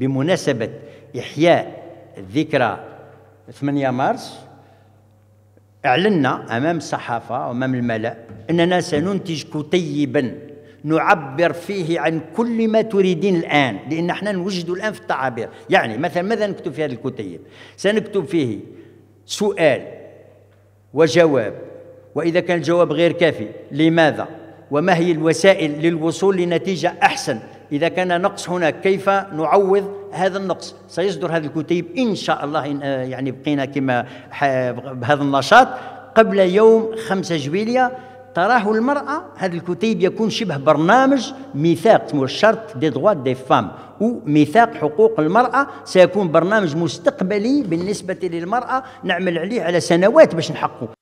بمناسبة إحياء الذكرى 8 مارس أعلنا أمام الصحافة وأمام الملأ أننا سننتج كتيبا نعبر فيه عن كل ما تريدين الآن لأن احنا نوجد الآن في التعابير يعني مثلا ماذا نكتب في هذا الكتيب سنكتب فيه سؤال وجواب وإذا كان الجواب غير كافي لماذا وما هي الوسائل للوصول لنتيجة أحسن إذا كان نقص هناك كيف نعوض هذا النقص سيصدر هذا الكتيب إن شاء الله آه، يعني بقينا كما بهذا النشاط قبل يوم 5 جويلية تراه المرأة هذا الكتيب يكون شبه برنامج ميثاق اسمه الشرط دي دغوا دي فام وميثاق حقوق المرأة سيكون برنامج مستقبلي بالنسبة للمرأة نعمل عليه على سنوات باش نحقه